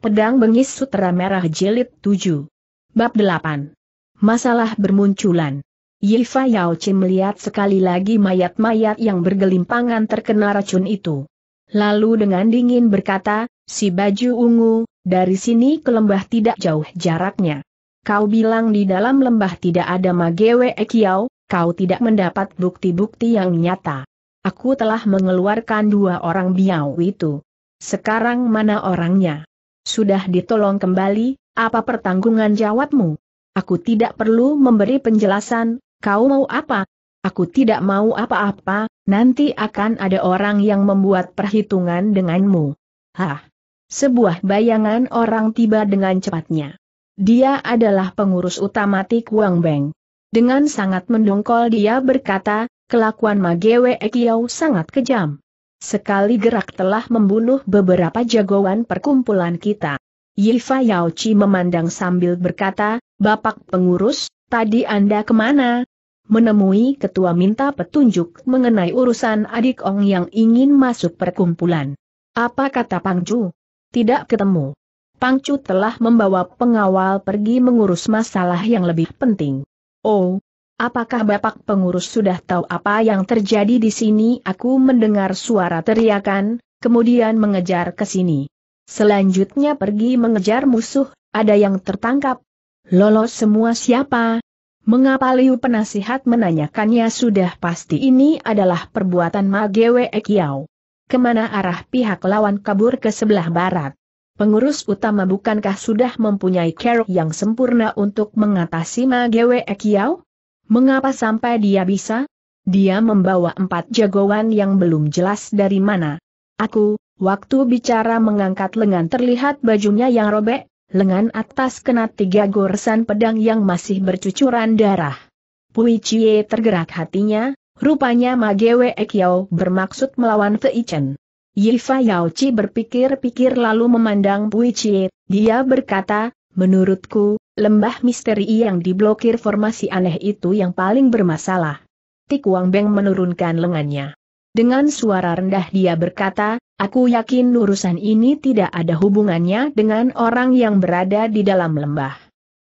Pedang Bengis Sutera Merah Jilid 7. Bab 8. Masalah bermunculan. Yifa Yaochi melihat sekali lagi mayat-mayat yang bergelimpangan terkena racun itu. Lalu dengan dingin berkata, si baju ungu, dari sini ke lembah tidak jauh jaraknya. Kau bilang di dalam lembah tidak ada Magewe Ekiau, kau tidak mendapat bukti-bukti yang nyata. Aku telah mengeluarkan dua orang biau itu. Sekarang mana orangnya? Sudah ditolong kembali, apa pertanggungan jawabmu? Aku tidak perlu memberi penjelasan, kau mau apa? Aku tidak mau apa-apa, nanti akan ada orang yang membuat perhitungan denganmu. Hah! Sebuah bayangan orang tiba dengan cepatnya. Dia adalah pengurus utama Tik Wang Beng. Dengan sangat mendongkol dia berkata, kelakuan Magewe Ekiau sangat kejam. Sekali gerak telah membunuh beberapa jagoan perkumpulan kita. Yifa Yaochi memandang sambil berkata, Bapak pengurus, tadi Anda kemana? Menemui ketua minta petunjuk mengenai urusan adik Ong yang ingin masuk perkumpulan. Apa kata Pangcu? Tidak ketemu. Pangcu telah membawa pengawal pergi mengurus masalah yang lebih penting. Oh, Apakah Bapak pengurus sudah tahu apa yang terjadi di sini? Aku mendengar suara teriakan, kemudian mengejar ke sini. Selanjutnya pergi mengejar musuh, ada yang tertangkap. Lolos semua siapa? Mengapa Liu penasihat menanyakannya sudah pasti ini adalah perbuatan Ma Gwe Kemana arah pihak lawan kabur ke sebelah barat? Pengurus utama bukankah sudah mempunyai care yang sempurna untuk mengatasi Ma Gwe Mengapa sampai dia bisa? Dia membawa empat jagoan yang belum jelas dari mana. Aku, waktu bicara mengangkat lengan terlihat bajunya yang robek, lengan atas kena tiga goresan pedang yang masih bercucuran darah. Pui Chie tergerak hatinya, rupanya Ma Gwe Yau bermaksud melawan Fei Chen. Yifa Chi berpikir-pikir lalu memandang Pui Chie, dia berkata, menurutku, lembah misteri yang diblokir formasi aneh itu yang paling bermasalah. Tik Wang Beng menurunkan lengannya. Dengan suara rendah dia berkata, aku yakin urusan ini tidak ada hubungannya dengan orang yang berada di dalam lembah.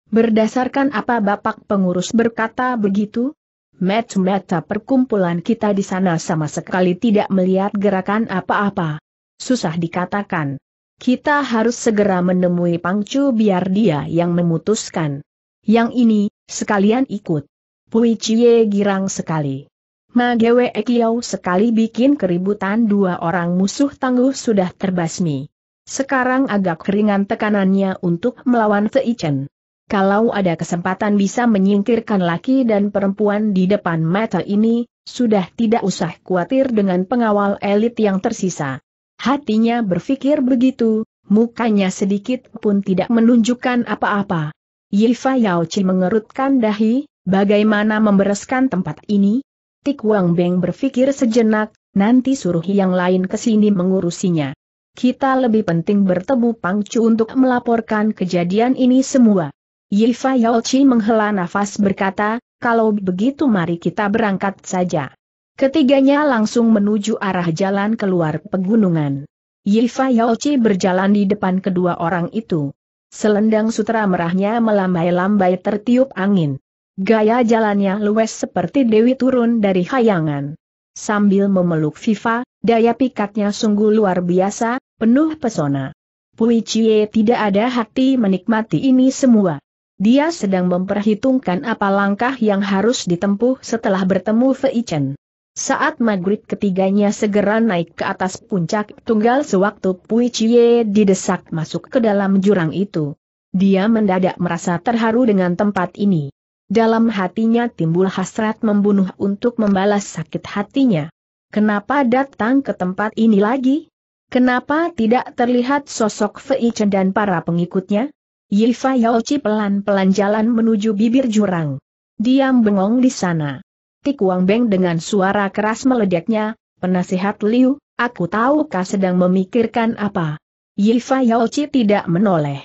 Berdasarkan apa Bapak Pengurus berkata begitu? Mata-mata perkumpulan kita di sana sama sekali tidak melihat gerakan apa-apa. Susah dikatakan. Kita harus segera menemui Pangcu biar dia yang memutuskan. Yang ini, sekalian ikut. Pui Cie girang sekali. Magewe Ekiau sekali bikin keributan dua orang musuh tangguh sudah terbasmi. Sekarang agak keringan tekanannya untuk melawan Feichen. Kalau ada kesempatan bisa menyingkirkan laki dan perempuan di depan mata ini, sudah tidak usah khawatir dengan pengawal elit yang tersisa. Hatinya berpikir begitu, mukanya sedikit pun tidak menunjukkan apa-apa. Yifa Yaochi mengerutkan dahi, bagaimana membereskan tempat ini? Tik Wang Beng berpikir sejenak, nanti suruh yang lain ke sini mengurusinya. Kita lebih penting bertemu Pangcu untuk melaporkan kejadian ini semua. Yifa Yaochi menghela nafas berkata, kalau begitu mari kita berangkat saja. Ketiganya langsung menuju arah jalan keluar pegunungan. Yifa Yaochi berjalan di depan kedua orang itu. Selendang sutra merahnya melambai-lambai tertiup angin. Gaya jalannya luwes seperti Dewi turun dari hayangan. Sambil memeluk Viva, daya pikatnya sungguh luar biasa, penuh pesona. Pui Chie tidak ada hati menikmati ini semua. Dia sedang memperhitungkan apa langkah yang harus ditempuh setelah bertemu Fei Chen. Saat maghrib ketiganya segera naik ke atas puncak tunggal sewaktu Pui Chie didesak masuk ke dalam jurang itu. Dia mendadak merasa terharu dengan tempat ini. Dalam hatinya timbul hasrat membunuh untuk membalas sakit hatinya. Kenapa datang ke tempat ini lagi? Kenapa tidak terlihat sosok Fei Chen dan para pengikutnya? Yifa Yaochi pelan-pelan jalan menuju bibir jurang. Dia bengong di sana. Tik Wang Beng dengan suara keras meledaknya, penasihat Liu, aku tahu kau sedang memikirkan apa. Yifa Yaochi tidak menoleh.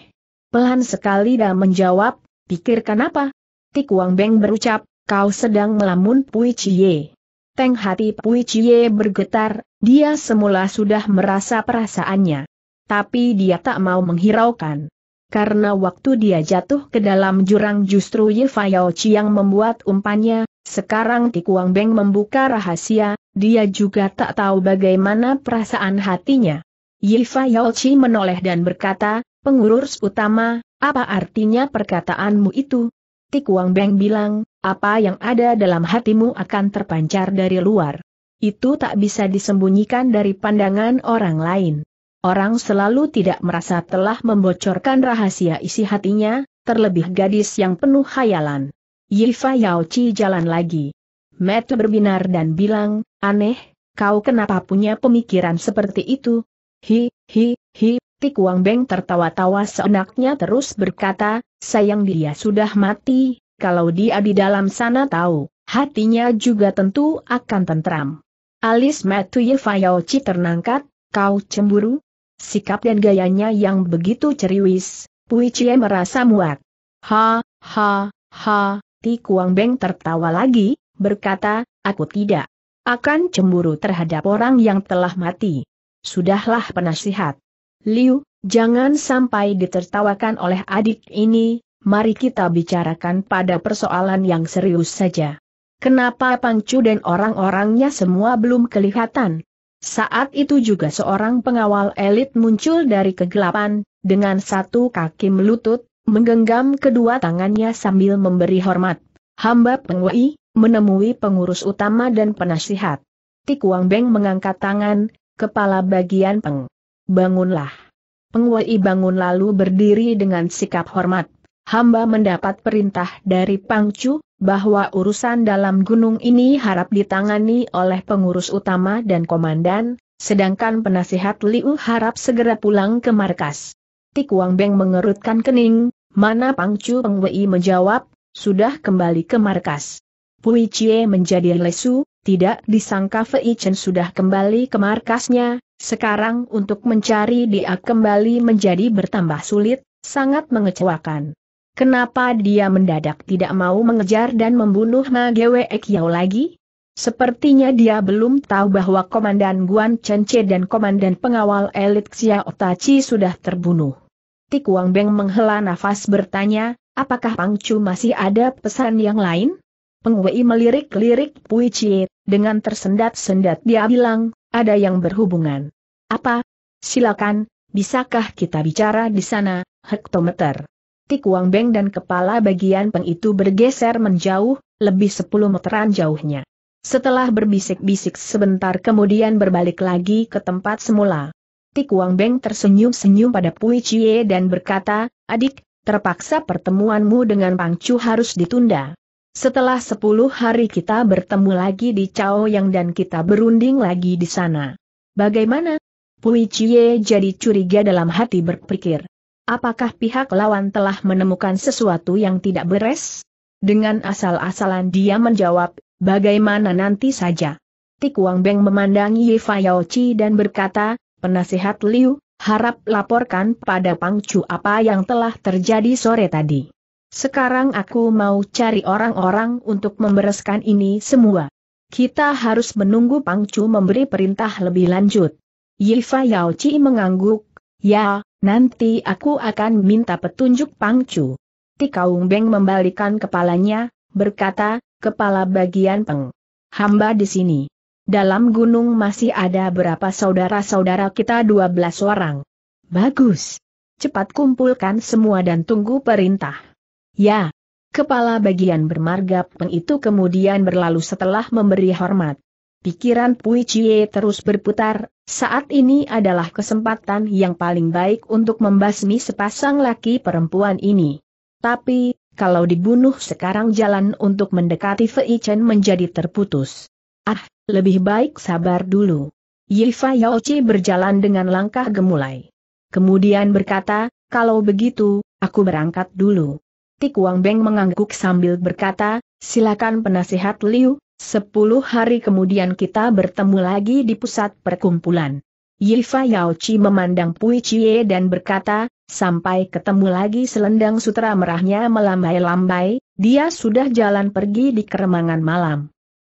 Pelan sekali dan menjawab, pikirkan apa? Tik Wang Beng berucap, kau sedang melamun Pui Chie. Teng hati Pui Chie bergetar, dia semula sudah merasa perasaannya. Tapi dia tak mau menghiraukan karena waktu dia jatuh ke dalam jurang justru Ye Fayao Chiang membuat umpannya, sekarang Tikuang Beng membuka rahasia, dia juga tak tahu bagaimana perasaan hatinya. Ye Chi menoleh dan berkata, pengurus utama, apa artinya perkataanmu itu? Tikuang Beng bilang, apa yang ada dalam hatimu akan terpancar dari luar. Itu tak bisa disembunyikan dari pandangan orang lain. Orang selalu tidak merasa telah membocorkan rahasia isi hatinya, terlebih gadis yang penuh khayalan. Yifa Yaochi jalan lagi. Matt berbinar dan bilang, aneh, kau kenapa punya pemikiran seperti itu? Hi, hi, hi, Tik Wang Beng tertawa-tawa seenaknya terus berkata, sayang dia sudah mati, kalau dia di dalam sana tahu, hatinya juga tentu akan tentram. Alis Matt Chi ternangkat, kau cemburu? sikap dan gayanya yang begitu ceriwis, Pui Cie merasa muak. Ha, ha, ha, Ti Kuang Beng tertawa lagi, berkata, aku tidak akan cemburu terhadap orang yang telah mati. Sudahlah penasihat. Liu, jangan sampai ditertawakan oleh adik ini, mari kita bicarakan pada persoalan yang serius saja. Kenapa Pangcu dan orang-orangnya semua belum kelihatan? Saat itu juga seorang pengawal elit muncul dari kegelapan, dengan satu kaki melutut, menggenggam kedua tangannya sambil memberi hormat. Hamba Pengwei, menemui pengurus utama dan penasihat. Tikuang Beng mengangkat tangan, kepala bagian Peng. Bangunlah. Pengwei bangun lalu berdiri dengan sikap hormat hamba mendapat perintah dari Pangcu, bahwa urusan dalam gunung ini harap ditangani oleh pengurus utama dan komandan, sedangkan penasihat Liu harap segera pulang ke markas. Tik Wang Beng mengerutkan kening, mana Pangcu Peng Wei menjawab, sudah kembali ke markas. Pui Chie menjadi lesu, tidak disangka Fei Chen sudah kembali ke markasnya, sekarang untuk mencari dia kembali menjadi bertambah sulit, sangat mengecewakan. Kenapa dia mendadak tidak mau mengejar dan membunuh Ma Gwe lagi? Sepertinya dia belum tahu bahwa Komandan Guan Chenche dan Komandan Pengawal Elit Xiao Tachi sudah terbunuh. Tik Wang Beng menghela nafas bertanya, apakah Pang Chu masih ada pesan yang lain? Peng Wei melirik-lirik Pui Chie, dengan tersendat-sendat dia bilang, ada yang berhubungan. Apa? Silakan, bisakah kita bicara di sana, hektometer? Tik Wang Beng dan kepala bagian peng itu bergeser menjauh, lebih sepuluh meteran jauhnya. Setelah berbisik-bisik sebentar kemudian berbalik lagi ke tempat semula. Tik Wang Beng tersenyum-senyum pada Pui Chie dan berkata, adik, terpaksa pertemuanmu dengan Pang Chu harus ditunda. Setelah sepuluh hari kita bertemu lagi di Cao Yang dan kita berunding lagi di sana. Bagaimana? Pui Chie jadi curiga dalam hati berpikir. Apakah pihak lawan telah menemukan sesuatu yang tidak beres? Dengan asal-asalan dia menjawab, bagaimana nanti saja. Tik Wang Beng memandangi Ye Fayaoci dan berkata, penasihat Liu, harap laporkan pada Pang Chu apa yang telah terjadi sore tadi. Sekarang aku mau cari orang-orang untuk membereskan ini semua. Kita harus menunggu Pang Chu memberi perintah lebih lanjut. Ye Fayaoci mengangguk, ya, Nanti aku akan minta petunjuk Pangcu. Tikaung Beng membalikan kepalanya, berkata, kepala bagian Peng. Hamba di sini. Dalam gunung masih ada berapa saudara-saudara kita 12 orang. Bagus. Cepat kumpulkan semua dan tunggu perintah. Ya. Kepala bagian bermarga Peng itu kemudian berlalu setelah memberi hormat. Pikiran Pui Cie terus berputar, saat ini adalah kesempatan yang paling baik untuk membasmi sepasang laki perempuan ini. Tapi, kalau dibunuh sekarang jalan untuk mendekati Fei Chen menjadi terputus. Ah, lebih baik sabar dulu. Yifa Yaochi berjalan dengan langkah gemulai. Kemudian berkata, kalau begitu, aku berangkat dulu. Tik Wang Beng mengangguk sambil berkata, silakan penasihat Liu, Sepuluh hari kemudian kita bertemu lagi di pusat perkumpulan. Yifa Yaochi memandang Pui Chie dan berkata, sampai ketemu lagi selendang sutra merahnya melambai-lambai, dia sudah jalan pergi di keremangan malam.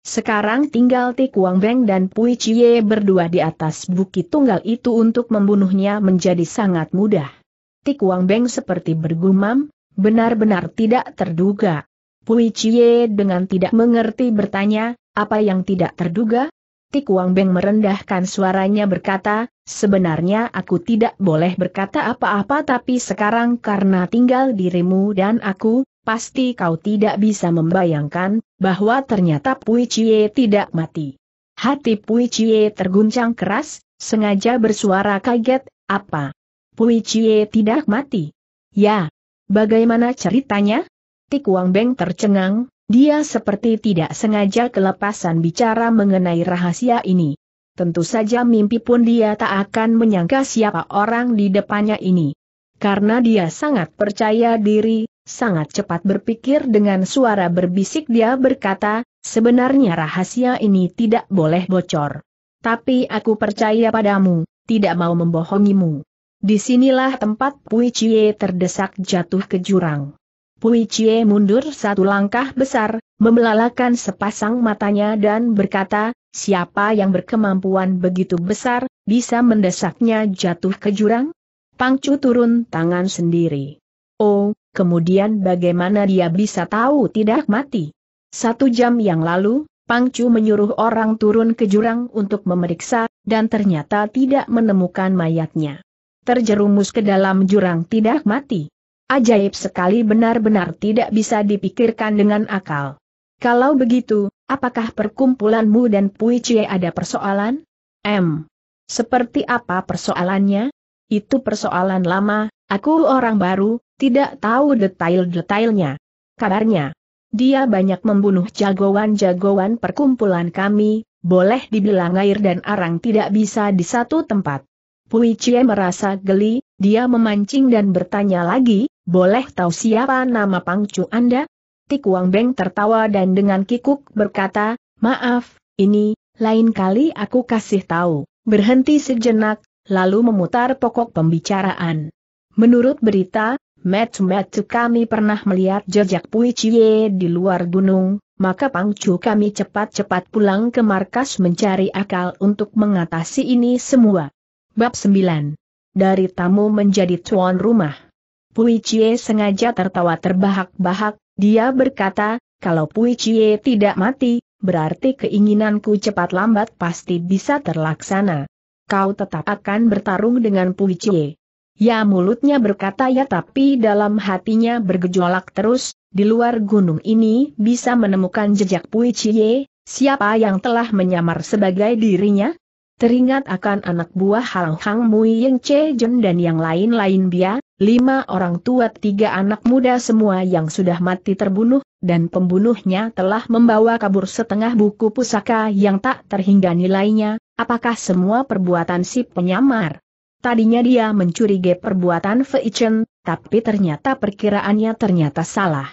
Sekarang tinggal Ti Kuang Beng dan Pui Chie berdua di atas bukit tunggal itu untuk membunuhnya menjadi sangat mudah. Ti Kuang Beng seperti bergumam, benar-benar tidak terduga. Pui Chie dengan tidak mengerti bertanya, apa yang tidak terduga? Tikuang Beng merendahkan suaranya berkata, sebenarnya aku tidak boleh berkata apa-apa tapi sekarang karena tinggal dirimu dan aku, pasti kau tidak bisa membayangkan, bahwa ternyata Pui Chie tidak mati. Hati Pui Chie terguncang keras, sengaja bersuara kaget, apa? Pui Chie tidak mati? Ya. Bagaimana ceritanya? Tik Wang Beng tercengang, dia seperti tidak sengaja kelepasan bicara mengenai rahasia ini. Tentu saja mimpi pun dia tak akan menyangka siapa orang di depannya ini. Karena dia sangat percaya diri, sangat cepat berpikir dengan suara berbisik dia berkata, sebenarnya rahasia ini tidak boleh bocor. Tapi aku percaya padamu, tidak mau membohongimu. Disinilah tempat Pui Chie terdesak jatuh ke jurang. Pui Chie mundur satu langkah besar, membelalakan sepasang matanya dan berkata, siapa yang berkemampuan begitu besar, bisa mendesaknya jatuh ke jurang? Pangcu turun tangan sendiri. Oh, kemudian bagaimana dia bisa tahu tidak mati? Satu jam yang lalu, Pangcu menyuruh orang turun ke jurang untuk memeriksa, dan ternyata tidak menemukan mayatnya. Terjerumus ke dalam jurang tidak mati. Ajaib sekali benar-benar tidak bisa dipikirkan dengan akal. Kalau begitu, apakah perkumpulanmu dan Pui Cie ada persoalan? M. Seperti apa persoalannya? Itu persoalan lama, aku orang baru, tidak tahu detail-detailnya. Kabarnya, dia banyak membunuh jagoan-jagoan perkumpulan kami, boleh dibilang air dan arang tidak bisa di satu tempat. Pui Cie merasa geli, dia memancing dan bertanya lagi, boleh tahu siapa nama pangcu Anda? Tikuang Beng tertawa dan dengan kikuk berkata, Maaf, ini, lain kali aku kasih tahu. Berhenti sejenak, lalu memutar pokok pembicaraan. Menurut berita, Matsu-matsu kami pernah melihat jejak Pui Cie di luar gunung, maka pangcu kami cepat-cepat pulang ke markas mencari akal untuk mengatasi ini semua. Bab 9. Dari tamu menjadi tuan rumah. Pui Cie sengaja tertawa terbahak-bahak, dia berkata, kalau Pui Cie tidak mati, berarti keinginanku cepat lambat pasti bisa terlaksana. Kau tetap akan bertarung dengan Pui Cie. Ya mulutnya berkata ya tapi dalam hatinya bergejolak terus, di luar gunung ini bisa menemukan jejak Pui Cie, siapa yang telah menyamar sebagai dirinya? Teringat akan anak buah Hang Hang Mui Yen Che Jun dan yang lain-lain dia, lima orang tua tiga anak muda semua yang sudah mati terbunuh, dan pembunuhnya telah membawa kabur setengah buku pusaka yang tak terhingga nilainya, apakah semua perbuatan si penyamar? Tadinya dia mencurigai perbuatan Fei Chen, tapi ternyata perkiraannya ternyata salah.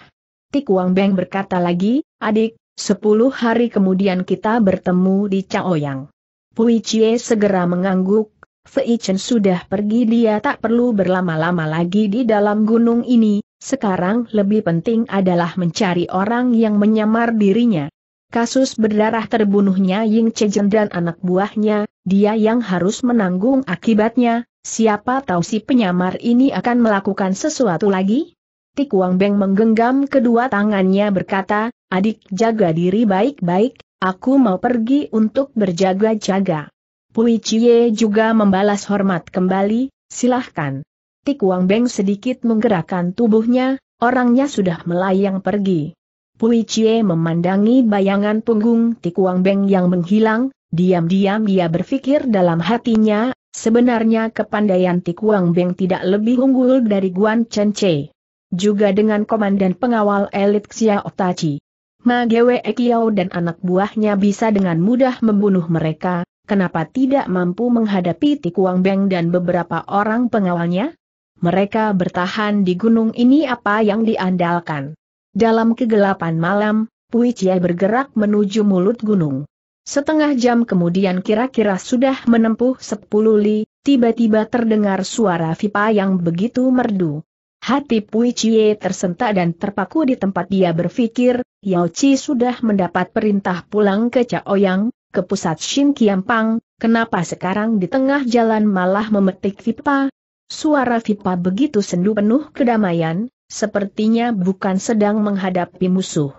Tik Wang Beng berkata lagi, adik, sepuluh hari kemudian kita bertemu di Chaoyang. Pui Chie segera mengangguk, Fei Chen sudah pergi dia tak perlu berlama-lama lagi di dalam gunung ini, sekarang lebih penting adalah mencari orang yang menyamar dirinya. Kasus berdarah terbunuhnya Ying Chen dan anak buahnya, dia yang harus menanggung akibatnya, siapa tahu si penyamar ini akan melakukan sesuatu lagi? Tik Wang Beng menggenggam kedua tangannya berkata, adik jaga diri baik-baik, aku mau pergi untuk berjaga-jaga. Pui Cie juga membalas hormat kembali, silahkan. Tik Wang Beng sedikit menggerakkan tubuhnya, orangnya sudah melayang pergi. Pui Cie memandangi bayangan punggung Tik Wang Beng yang menghilang, diam-diam dia berpikir dalam hatinya, sebenarnya kepandaian Tik Wang Beng tidak lebih unggul dari Guan Chen Che. Juga dengan komandan pengawal elit Xia Otachi. Ma Gwe Kiao dan anak buahnya bisa dengan mudah membunuh mereka, kenapa tidak mampu menghadapi Tikuang Beng dan beberapa orang pengawalnya? Mereka bertahan di gunung ini apa yang diandalkan. Dalam kegelapan malam, Pui Chie bergerak menuju mulut gunung. Setengah jam kemudian kira-kira sudah menempuh sepuluh li, tiba-tiba terdengar suara Vipa yang begitu merdu. Hati Pui Chie tersentak dan terpaku di tempat dia berpikir, Yao Chi sudah mendapat perintah pulang ke Chaoyang, ke pusat Shin Kiampang, kenapa sekarang di tengah jalan malah memetik vipa? Suara vipa begitu sendu penuh kedamaian, sepertinya bukan sedang menghadapi musuh.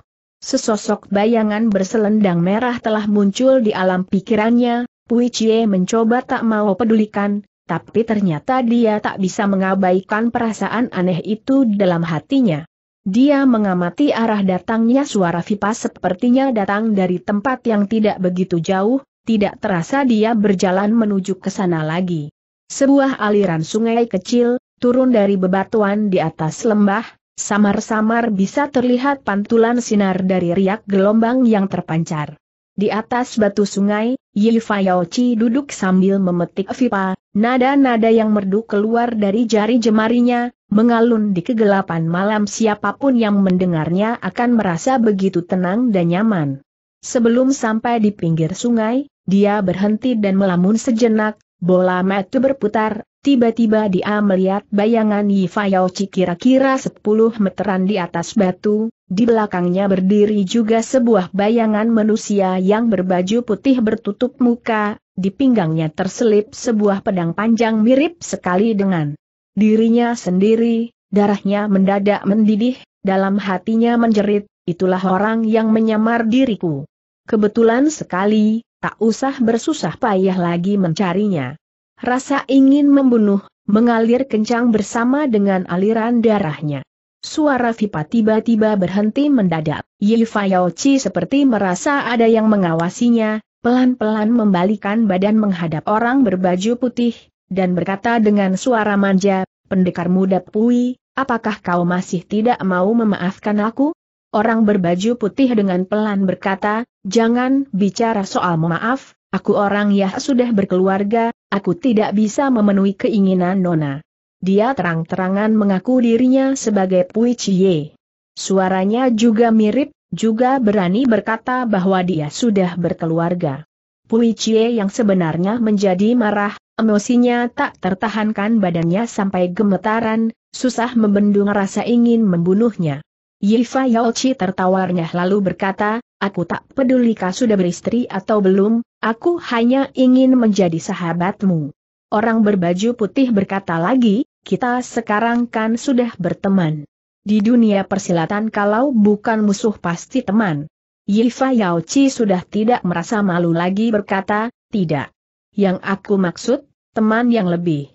Sesosok bayangan berselendang merah telah muncul di alam pikirannya, Pui Chie mencoba tak mau pedulikan, tapi ternyata dia tak bisa mengabaikan perasaan aneh itu dalam hatinya. Dia mengamati arah datangnya suara vipa. sepertinya datang dari tempat yang tidak begitu jauh, tidak terasa dia berjalan menuju ke sana lagi. Sebuah aliran sungai kecil, turun dari bebatuan di atas lembah, samar-samar bisa terlihat pantulan sinar dari riak gelombang yang terpancar. Di atas batu sungai, Yifayochi duduk sambil memetik vipa. nada-nada yang merdu keluar dari jari jemarinya, mengalun di kegelapan malam siapapun yang mendengarnya akan merasa begitu tenang dan nyaman. Sebelum sampai di pinggir sungai, dia berhenti dan melamun sejenak, bola mata berputar, tiba-tiba dia melihat bayangan Yifa kira-kira 10 meteran di atas batu, di belakangnya berdiri juga sebuah bayangan manusia yang berbaju putih bertutup muka, di pinggangnya terselip sebuah pedang panjang mirip sekali dengan Dirinya sendiri, darahnya mendadak mendidih, dalam hatinya menjerit, itulah orang yang menyamar diriku. Kebetulan sekali, tak usah bersusah payah lagi mencarinya. Rasa ingin membunuh, mengalir kencang bersama dengan aliran darahnya. Suara Vipa tiba-tiba berhenti mendadak. Yifa Yaochi seperti merasa ada yang mengawasinya, pelan-pelan membalikan badan menghadap orang berbaju putih, dan berkata dengan suara manja, pendekar muda Pui, apakah kau masih tidak mau memaafkan aku? Orang berbaju putih dengan pelan berkata, jangan bicara soal memaaf, aku orang yang sudah berkeluarga, aku tidak bisa memenuhi keinginan Nona. Dia terang-terangan mengaku dirinya sebagai Pui Cie. Suaranya juga mirip, juga berani berkata bahwa dia sudah berkeluarga. Pui Cie yang sebenarnya menjadi marah, Emosinya tak tertahankan badannya sampai gemetaran, susah membendung rasa ingin membunuhnya. Yifa Yaochi tertawarnya lalu berkata, aku tak peduli kau sudah beristri atau belum, aku hanya ingin menjadi sahabatmu. Orang berbaju putih berkata lagi, kita sekarang kan sudah berteman. Di dunia persilatan kalau bukan musuh pasti teman. Yifa Yaochi sudah tidak merasa malu lagi berkata, tidak. Yang aku maksud, Teman yang lebih.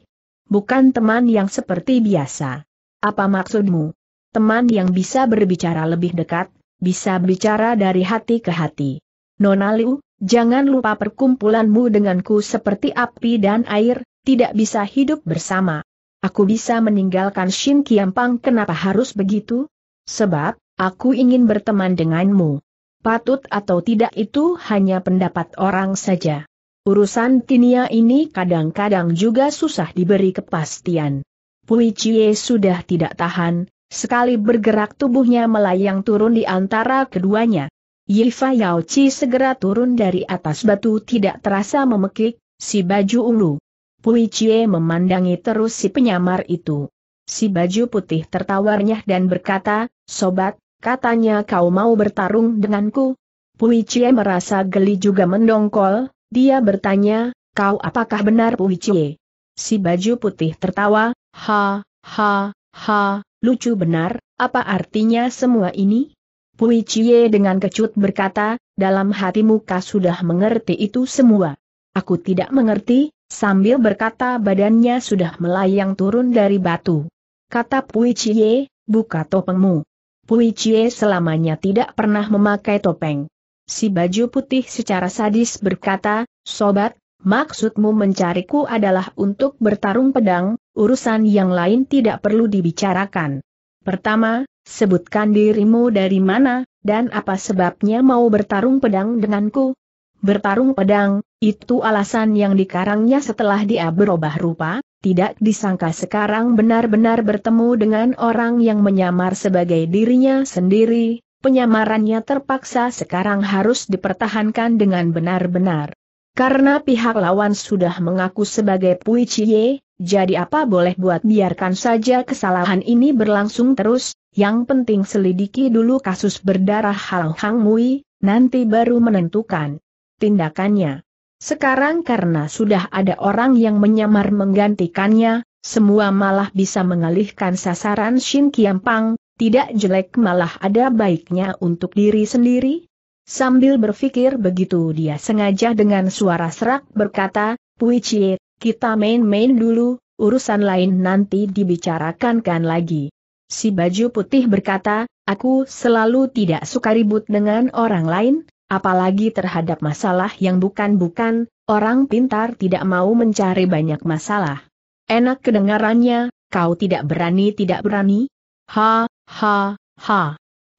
Bukan teman yang seperti biasa. Apa maksudmu? Teman yang bisa berbicara lebih dekat, bisa bicara dari hati ke hati. Nona Liu, jangan lupa perkumpulanmu denganku seperti api dan air, tidak bisa hidup bersama. Aku bisa meninggalkan Shin Kiampang kenapa harus begitu? Sebab, aku ingin berteman denganmu. Patut atau tidak itu hanya pendapat orang saja. Urusan dunia ini kadang-kadang juga susah diberi kepastian. Pui Chie sudah tidak tahan, sekali bergerak tubuhnya melayang turun di antara keduanya. Yifa Yao Chi segera turun dari atas batu tidak terasa memekik, si baju ulu. Pui Chie memandangi terus si penyamar itu. Si baju putih tertawarnya dan berkata, Sobat, katanya kau mau bertarung denganku. Pui Chie merasa geli juga mendongkol, dia bertanya, kau apakah benar Puhicie? Si baju putih tertawa, ha, ha, ha, lucu benar, apa artinya semua ini? Puhicie dengan kecut berkata, dalam hatimu kau sudah mengerti itu semua. Aku tidak mengerti, sambil berkata badannya sudah melayang turun dari batu. Kata Puicie, buka topengmu. Puicie selamanya tidak pernah memakai topeng si baju putih secara sadis berkata, Sobat, maksudmu mencariku adalah untuk bertarung pedang, urusan yang lain tidak perlu dibicarakan. Pertama, sebutkan dirimu dari mana, dan apa sebabnya mau bertarung pedang denganku? Bertarung pedang, itu alasan yang dikarangnya setelah dia berubah rupa, tidak disangka sekarang benar-benar bertemu dengan orang yang menyamar sebagai dirinya sendiri, penyamarannya terpaksa sekarang harus dipertahankan dengan benar-benar. Karena pihak lawan sudah mengaku sebagai Pui Chie, jadi apa boleh buat biarkan saja kesalahan ini berlangsung terus, yang penting selidiki dulu kasus berdarah Hal Hang Mui, nanti baru menentukan tindakannya. Sekarang karena sudah ada orang yang menyamar menggantikannya, semua malah bisa mengalihkan sasaran Shin Kiampang, tidak jelek malah ada baiknya untuk diri sendiri? Sambil berpikir begitu dia sengaja dengan suara serak berkata, Pui Cie, kita main-main dulu, urusan lain nanti dibicarakan kan lagi. Si baju putih berkata, aku selalu tidak suka ribut dengan orang lain, apalagi terhadap masalah yang bukan-bukan, orang pintar tidak mau mencari banyak masalah. Enak kedengarannya, kau tidak berani tidak berani? Ha, Ha, ha.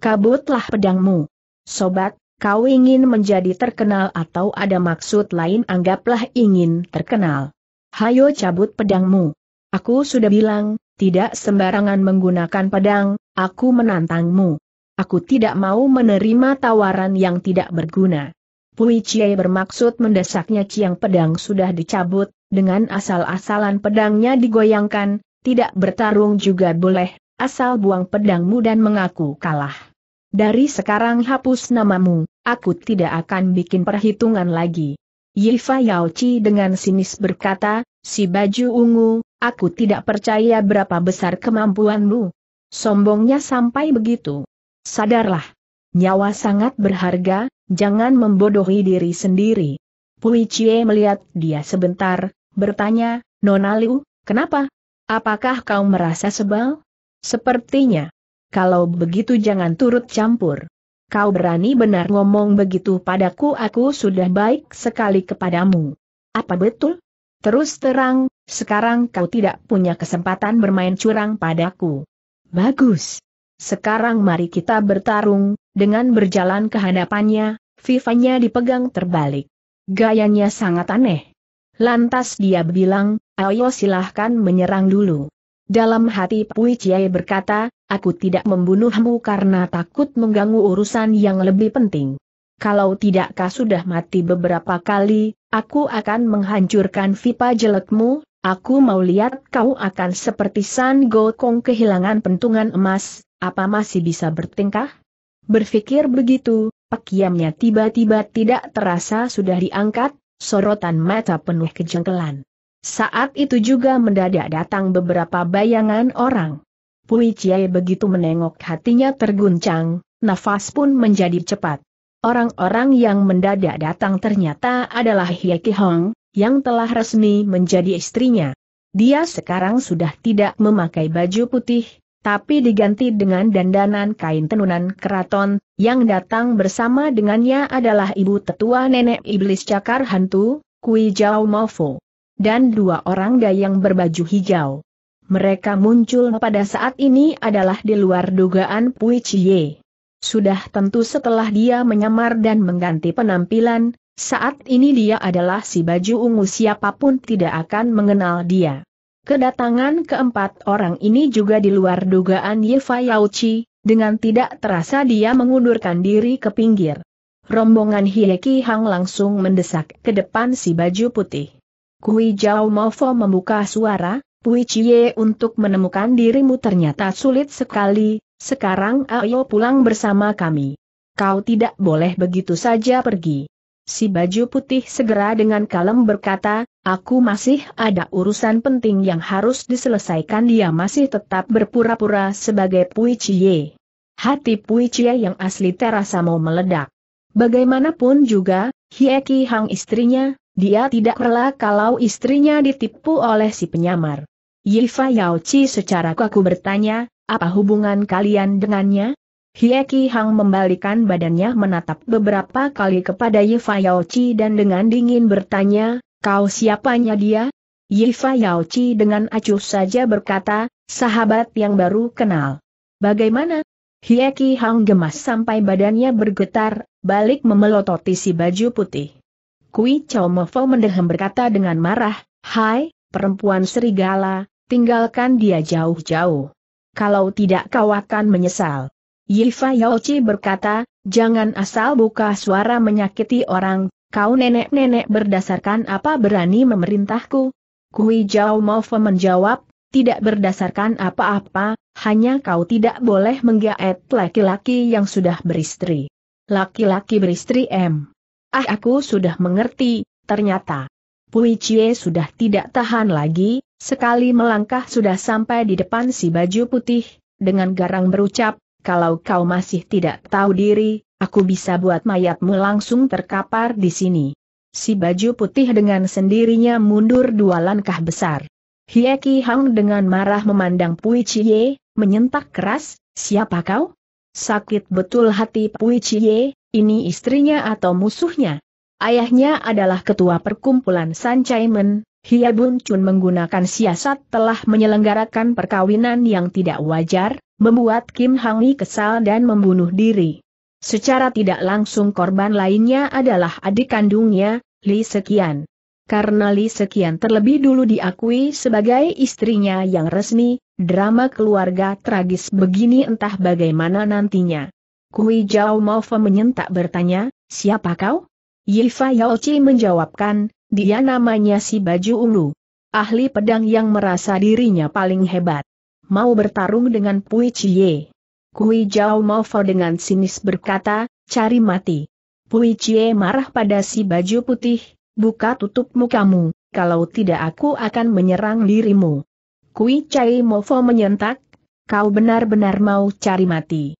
Kabutlah pedangmu. Sobat, kau ingin menjadi terkenal atau ada maksud lain anggaplah ingin terkenal. Hayo cabut pedangmu. Aku sudah bilang, tidak sembarangan menggunakan pedang, aku menantangmu. Aku tidak mau menerima tawaran yang tidak berguna. Pui Chie bermaksud mendesaknya Ciang pedang sudah dicabut, dengan asal-asalan pedangnya digoyangkan, tidak bertarung juga boleh, asal buang pedangmu dan mengaku kalah. Dari sekarang hapus namamu, aku tidak akan bikin perhitungan lagi. Yifa Yaochi dengan sinis berkata, si baju ungu, aku tidak percaya berapa besar kemampuanmu. Sombongnya sampai begitu. Sadarlah. Nyawa sangat berharga, jangan membodohi diri sendiri. Pui Cie melihat dia sebentar, bertanya, Nona Liu, kenapa? Apakah kau merasa sebal? Sepertinya. Kalau begitu jangan turut campur. Kau berani benar ngomong begitu padaku aku sudah baik sekali kepadamu. Apa betul? Terus terang, sekarang kau tidak punya kesempatan bermain curang padaku. Bagus. Sekarang mari kita bertarung, dengan berjalan ke hadapannya, Vivanya dipegang terbalik. Gayanya sangat aneh. Lantas dia bilang, ayo silahkan menyerang dulu. Dalam hati Pui Chiai berkata, aku tidak membunuhmu karena takut mengganggu urusan yang lebih penting. Kalau tidak kau sudah mati beberapa kali, aku akan menghancurkan pipa jelekmu, aku mau lihat kau akan seperti San Gokong kehilangan pentungan emas, apa masih bisa bertingkah? Berpikir begitu, pekiamnya tiba-tiba tidak terasa sudah diangkat, sorotan mata penuh kejengkelan. Saat itu juga mendadak datang beberapa bayangan orang. Pui Chiai begitu menengok hatinya terguncang, nafas pun menjadi cepat. Orang-orang yang mendadak datang ternyata adalah Ki Hong, yang telah resmi menjadi istrinya. Dia sekarang sudah tidak memakai baju putih, tapi diganti dengan dandanan kain tenunan keraton, yang datang bersama dengannya adalah ibu tetua nenek iblis cakar hantu, Kui Jau Mofo dan dua orang dayang berbaju hijau. Mereka muncul pada saat ini adalah di luar dugaan Pui Chie. Sudah tentu setelah dia menyamar dan mengganti penampilan, saat ini dia adalah si baju ungu siapapun tidak akan mengenal dia. Kedatangan keempat orang ini juga di luar dugaan Yeva Yauchi, dengan tidak terasa dia mengundurkan diri ke pinggir. Rombongan Hieki Hang langsung mendesak ke depan si baju putih. Kui Jau Mofo membuka suara, Pui Cie untuk menemukan dirimu ternyata sulit sekali, sekarang ayo pulang bersama kami. Kau tidak boleh begitu saja pergi. Si baju putih segera dengan kalem berkata, aku masih ada urusan penting yang harus diselesaikan dia masih tetap berpura-pura sebagai Pui Cie. Hati Pui Cie yang asli terasa mau meledak. Bagaimanapun juga, Hieki Hang istrinya, dia tidak rela kalau istrinya ditipu oleh si penyamar. Yifa Chi secara kaku bertanya, apa hubungan kalian dengannya? Hieki Hang membalikan badannya menatap beberapa kali kepada Yifa Chi dan dengan dingin bertanya, kau siapanya dia? Yifa Chi dengan acuh saja berkata, sahabat yang baru kenal. Bagaimana? Hieki Hang gemas sampai badannya bergetar, balik memelototi si baju putih. Kui Chow Mofo mendeham berkata dengan marah, Hai, perempuan serigala, tinggalkan dia jauh-jauh. Kalau tidak kau akan menyesal. Yifa Yaochi berkata, jangan asal buka suara menyakiti orang, kau nenek-nenek berdasarkan apa berani memerintahku? Kui Chow Mofo menjawab, tidak berdasarkan apa-apa, hanya kau tidak boleh menggaet laki-laki yang sudah beristri. Laki-laki beristri M. Ah aku sudah mengerti, ternyata. Pui Cie sudah tidak tahan lagi, sekali melangkah sudah sampai di depan si baju putih, dengan garang berucap, kalau kau masih tidak tahu diri, aku bisa buat mayatmu langsung terkapar di sini. Si baju putih dengan sendirinya mundur dua langkah besar. Hieki Hang dengan marah memandang Pui Cie, menyentak keras, siapa kau? Sakit betul hati Pui Cie, ini istrinya atau musuhnya? Ayahnya adalah ketua perkumpulan San Chaimen, Hia Bun Chun menggunakan siasat telah menyelenggarakan perkawinan yang tidak wajar, membuat Kim Hang Yi kesal dan membunuh diri. Secara tidak langsung korban lainnya adalah adik kandungnya, Li Sekian. Karena Li Sekian terlebih dulu diakui sebagai istrinya yang resmi, drama keluarga tragis begini entah bagaimana nantinya. Kui Jiao Mofa menyentak bertanya, siapa kau? Yifa Yaochi menjawabkan, dia namanya si baju ungu. Ahli pedang yang merasa dirinya paling hebat. Mau bertarung dengan Pui Chie. Kui Jiao Mofa dengan sinis berkata, cari mati. Pui Chie marah pada si baju putih, buka tutup mukamu, kalau tidak aku akan menyerang dirimu. Kui Chai Mofo menyentak, kau benar-benar mau cari mati.